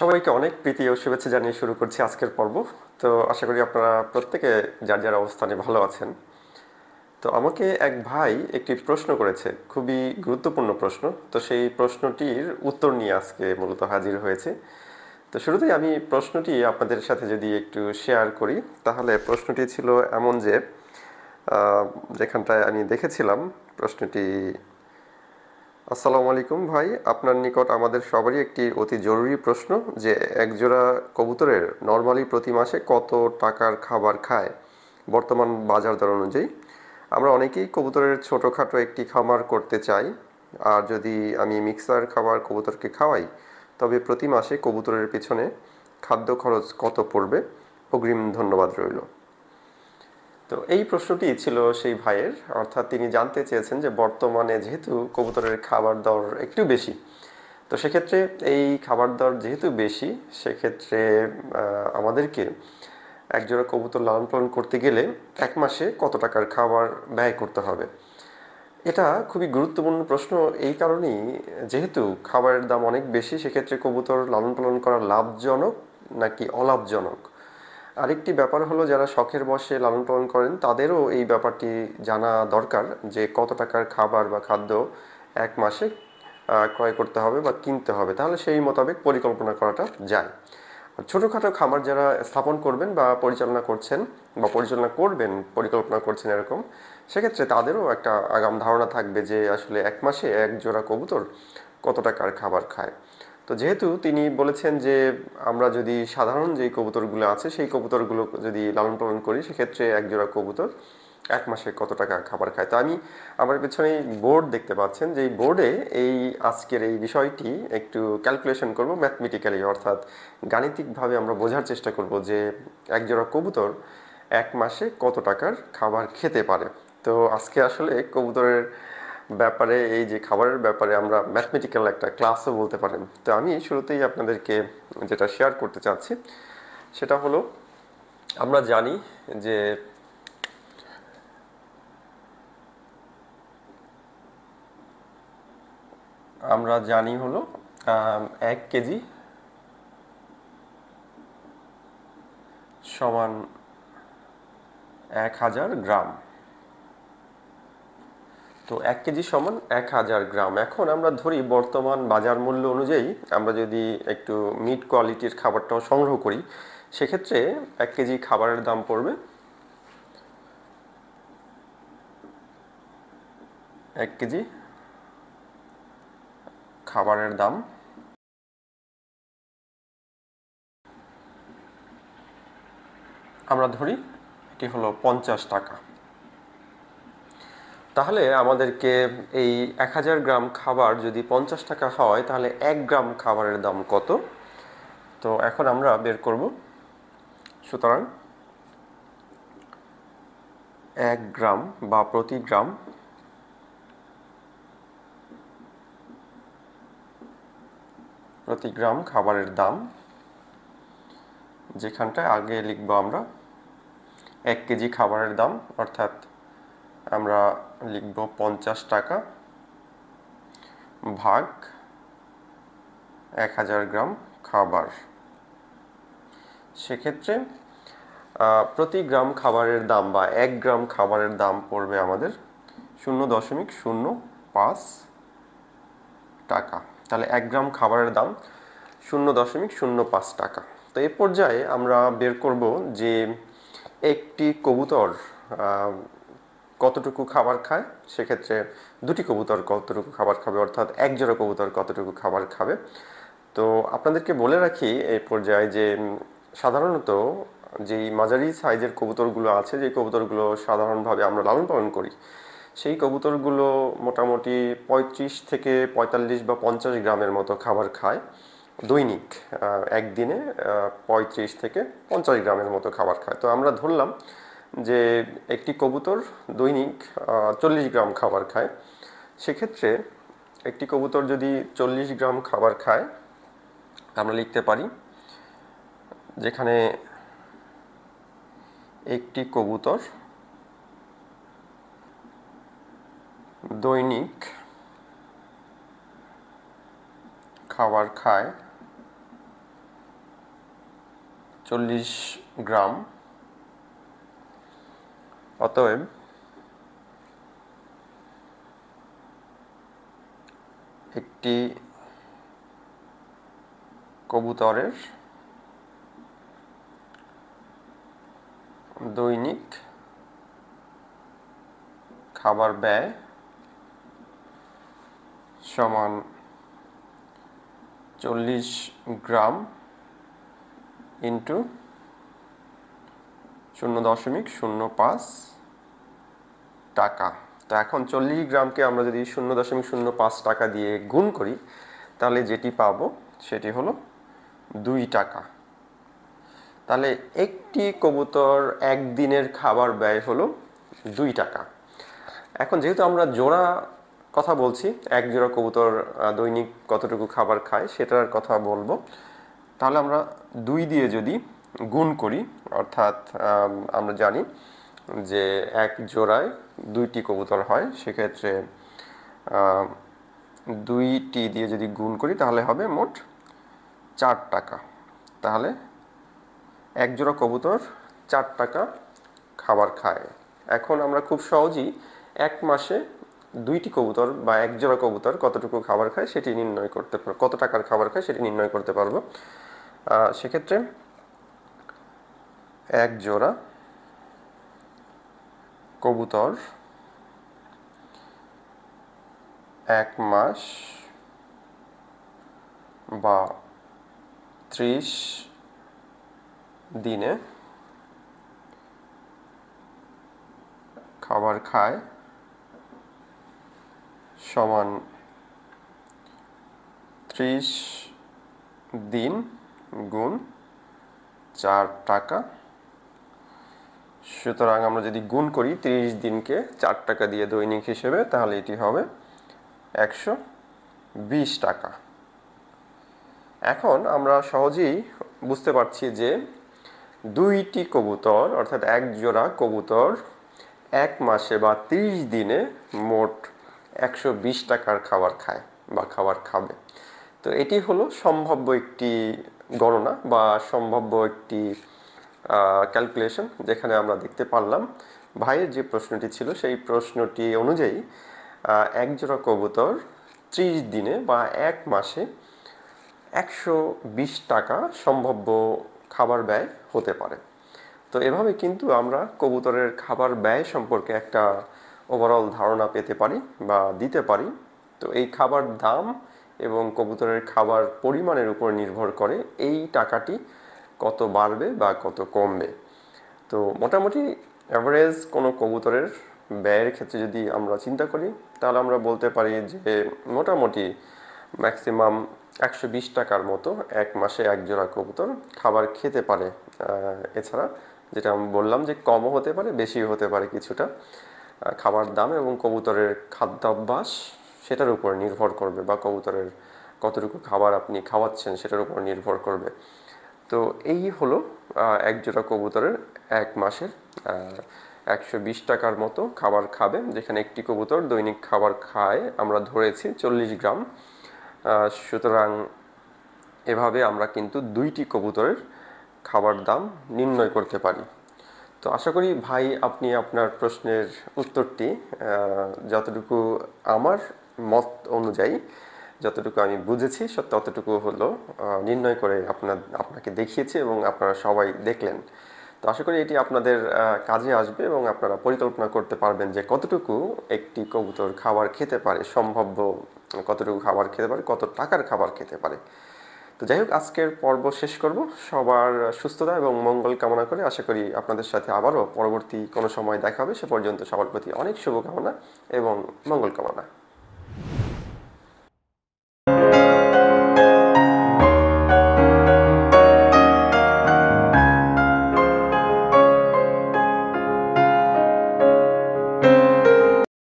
সবাইকে অনেক প্রীতি ও শুভেচ্ছা জানিয়ে শুরু করছি আজকের পর্ব তো আশা করি আপনারা প্রত্যেকে যার যার অবস্থানে ভালো আছেন তো আমাকে এক ভাই একটি প্রশ্ন করেছে খুবই গুরুত্বপূর্ণ প্রশ্ন তো সেই প্রশ্নটির উত্তর নিয়ে আজকে মূলত হাজির হয়েছে তো শুরুতেই আমি প্রশ্নটি আপনাদের সাথে যদি একটু শেয়ার করি তাহলে প্রশ্নটি ছিল এমন যে যেখানটায় আমি দেখেছিলাম প্রশ্নটি আসসালামু আলাইকুম ভাই আপনার নিকট আমাদের সবারই একটি অতি জরুরি প্রশ্ন যে একজোড়া কবুতরের নর্মালি প্রতি মাসে কত টাকার খাবার খায় বর্তমান বাজার দর অনুযায়ী আমরা অনেকেই কবুতরের ছোটোখাটো একটি খামার করতে চাই আর যদি আমি মিক্সার খাবার কবুতরকে খাওয়াই তবে প্রতি মাসে কবুতরের পিছনে খাদ্য খরচ কত পড়বে অগ্রিম ধন্যবাদ রইল তো এই প্রশ্নটি ছিল সেই ভাইয়ের অর্থাৎ তিনি জানতে চেয়েছেন যে বর্তমানে যেহেতু কবুতরের খাবার দর একটু বেশি তো সেক্ষেত্রে এই খাবার দর যেহেতু বেশি সেক্ষেত্রে আমাদেরকে একজোড়া কবুতর লালন পালন করতে গেলে এক মাসে কত টাকার খাবার ব্যয় করতে হবে এটা খুবই গুরুত্বপূর্ণ প্রশ্ন এই কারণেই যেহেতু খাবারের দাম অনেক বেশি সেক্ষেত্রে কবুতর লালন পালন করা লাভজনক নাকি অলাভজনক আরেকটি ব্যাপার হলো যারা শখের বসে লালন পালন করেন তাদেরও এই ব্যাপারটি জানা দরকার যে কত টাকার খাবার বা খাদ্য এক মাসে ক্রয় করতে হবে বা কিনতে হবে তাহলে সেই মোতাবেক পরিকল্পনা করাটা যায় ছোটোখাটো খামার যারা স্থাপন করবেন বা পরিচালনা করছেন বা পরিচালনা করবেন পরিকল্পনা করছেন এরকম সেক্ষেত্রে তাদেরও একটা আগাম ধারণা থাকবে যে আসলে এক মাসে এক জোড়া কবুতর কত টাকার খাবার খায় তো যেহেতু তিনি বলেছেন যে আমরা যদি সাধারণ যে কবুতরগুলো আছে সেই কবুতরগুলো যদি লালন পালন করি সেক্ষেত্রে একজোড়া কবুতর এক মাসে কত টাকা খাবার খায় তো আমি আমার পেছনে বোর্ড দেখতে পাচ্ছেন যে এই বোর্ডে এই আজকের এই বিষয়টি একটু ক্যালকুলেশন করব ম্যাথমেটিক্যালি অর্থাৎ গাণিতিকভাবে আমরা বোঝার চেষ্টা করব যে একজোড়া কবুতর এক মাসে কত টাকার খাবার খেতে পারে তো আজকে আসলে কবুতরের ব্যাপারে এই যে খাবারের ব্যাপারে আমরা ম্যাথমেটিক্যাল একটা ক্লাসও বলতে পারেন তো আমি শুরুতেই আপনাদেরকে যেটা শেয়ার করতে চাচ্ছি সেটা হলো আমরা জানি যে আমরা জানি হলো এক কেজি সমান এক হাজার গ্রাম তো এক কেজি সমান এক হাজার গ্রাম এখন আমরা ধরি বর্তমান বাজার মূল্য অনুযায়ী আমরা যদি একটু মিড কোয়ালিটির খাবারটাও সংগ্রহ করি সেক্ষেত্রে এক কেজি খাবারের দাম পড়বে এক কেজি খাবারের দাম আমরা ধরি এটি হলো পঞ্চাশ টাকা তাহলে আমাদেরকে এই এক হাজার গ্রাম খাবার যদি পঞ্চাশ টাকা হয় তাহলে এক গ্রাম খাবারের দাম কত তো এখন আমরা বের করব সুতরাং এক গ্রাম বা প্রতি গ্রাম প্রতি গ্রাম খাবারের দাম যেখানটায় আগে লিখবো আমরা এক কেজি খাবারের দাম অর্থাৎ আমরা লিখব পঞ্চাশ টাকা ভাগ এক হাজার গ্রাম খাবার সেক্ষেত্রে প্রতি গ্রাম খাবারের দাম বা এক গ্রাম খাবারের দাম পড়বে আমাদের শূন্য দশমিক শূন্য পাঁচ টাকা তাহলে এক গ্রাম খাবারের দাম শূন্য দশমিক শূন্য পাঁচ টাকা তো এ পর্যায়ে আমরা বের করব যে একটি কবুতর কতটুকু খাবার খায় সেক্ষেত্রে দুটি কবুতর কতটুকু খাবার খাবে অর্থাৎ একজোড়া কবুতর কতটুকু খাবার খাবে তো আপনাদেরকে বলে রাখি এই পর্যায়ে যে সাধারণত যেই মাঝারি সাইজের কবুতরগুলো আছে যে কবুতরগুলো সাধারণভাবে আমরা লালন পালন করি সেই কবুতরগুলো মোটামুটি ৩৫ থেকে ৪৫ বা পঞ্চাশ গ্রামের মতো খাবার খায় দৈনিক একদিনে ৩৫ থেকে পঞ্চাশ গ্রামের মতো খাবার খায় তো আমরা ধরলাম যে একটি কবুতর দৈনিক চল্লিশ গ্রাম খাবার খায় সেক্ষেত্রে একটি কবুতর যদি চল্লিশ গ্রাম খাবার খায় আমরা লিখতে পারি যেখানে একটি কবুতর দৈনিক খাবার খায় চল্লিশ গ্রাম অতএব একটি কবুতরের দৈনিক খাবার ব্যয় সমান চল্লিশ গ্রাম ইন্টু শূন্য দশমিক শূন্য পাঁচ টাকা তো এখন চল্লিশ গ্রামকে আমরা যদি শূন্য দশমিক শূন্য পাঁচ টাকা দিয়ে গুণ করি তাহলে যেটি পাবো সেটি হলো দুই টাকা তাহলে একটি কবুতর একদিনের খাবার ব্যয় হলো দুই টাকা এখন যেহেতু আমরা জোড়া কথা বলছি এক জোড়া কবুতর দৈনিক কতটুকু খাবার খায় সেটার কথা বলবো তাহলে আমরা দুই দিয়ে যদি গুণ করি অর্থাৎ আমরা জানি যে এক জোড়ায় দুইটি কবুতর হয় সেক্ষেত্রে দুইটি দিয়ে যদি গুণ করি তাহলে হবে মোট চার টাকা তাহলে এক জোড়া কবুতর চার টাকা খাবার খায় এখন আমরা খুব সহজেই এক মাসে দুইটি কবুতর বা এক জোড়া কবুতর কতটুকু খাবার খায় সেটি নির্ণয় করতে কত টাকার খাবার খায় সেটি নির্ণয় করতে পারবো সেক্ষেত্রে এক জোড়া কবুতর এক মাস বা ত্রিশ দিনে খাবার খায় সমান ত্রিশ দিন গুণ চার টাকা সুতরাং আমরা যদি গুণ করি ত্রিশ দিনকে চার টাকা দিয়ে দৈনিক হিসেবে তাহলে এটি হবে একশো বিশ টাকা এখন আমরা সহজেই বুঝতে পারছি যে দুইটি কবুতর অর্থাৎ এক জোড়া কবুতর এক মাসে বা ত্রিশ দিনে মোট একশো বিশ টাকার খাবার খায় বা খাবার খাবে তো এটি হলো সম্ভাব্য একটি গণনা বা সম্ভাব্য একটি ক্যালকুলেশন যেখানে আমরা দেখতে পারলাম ভাইয়ের যে প্রশ্নটি ছিল সেই প্রশ্নটি অনুযায়ী একজোড়া কবুতর ত্রিশ দিনে বা এক মাসে একশো বিশ টাকা সম্ভাব্য খাবার ব্যয় হতে পারে তো এভাবে কিন্তু আমরা কবুতরের খাবার ব্যয় সম্পর্কে একটা ওভারঅল ধারণা পেতে পারি বা দিতে পারি তো এই খাবার দাম এবং কবুতরের খাবার পরিমাণের উপর নির্ভর করে এই টাকাটি কত বাড়বে বা কত কমবে তো মোটামুটি অ্যাভারেজ কোনো কবুতরের ব্যয়ের ক্ষেত্রে যদি আমরা চিন্তা করি তাহলে আমরা বলতে পারি যে মোটামুটি ম্যাক্সিমাম একশো বিশ টাকার মতো এক মাসে এক জোড়া কবুতর খাবার খেতে পারে এছাড়া যেটা আমি বললাম যে কমও হতে পারে বেশিও হতে পারে কিছুটা খাবার দাম এবং কবুতরের খাদ্যাভ্যাস সেটার উপর নির্ভর করবে বা কবুতরের কতটুকু খাবার আপনি খাওয়াচ্ছেন সেটার উপর নির্ভর করবে তো এই হলো এক জোড়া কবুতরের এক মাসের একশো বিশ টাকার মতো খাবার খাবে যেখানে একটি কবুতর দৈনিক খাবার খায় আমরা ধরেছি চল্লিশ গ্রাম সুতরাং এভাবে আমরা কিন্তু দুইটি কবুতরের খাবার দাম নির্ণয় করতে পারি তো আশা করি ভাই আপনি আপনার প্রশ্নের উত্তরটি যতটুকু আমার মত অনুযায়ী যতটুকু আমি বুঝেছি ততটুকু হলো নির্ণয় করে আপনার আপনাকে দেখিয়েছি এবং আপনারা সবাই দেখলেন তো আশা করি এটি আপনাদের কাজে আসবে এবং আপনারা পরিকল্পনা করতে পারবেন যে কতটুকু একটি কবুতর খাবার খেতে পারে সম্ভাব্য কতটুকু খাবার খেতে পারে কত টাকার খাবার খেতে পারে তো যাই হোক আজকের পর্ব শেষ করব সবার সুস্থতা এবং মঙ্গল কামনা করে আশা করি আপনাদের সাথে আবারও পরবর্তী কোনো সময় দেখা হবে সে পর্যন্ত সবার প্রতি অনেক শুভকামনা এবং মঙ্গল কামনা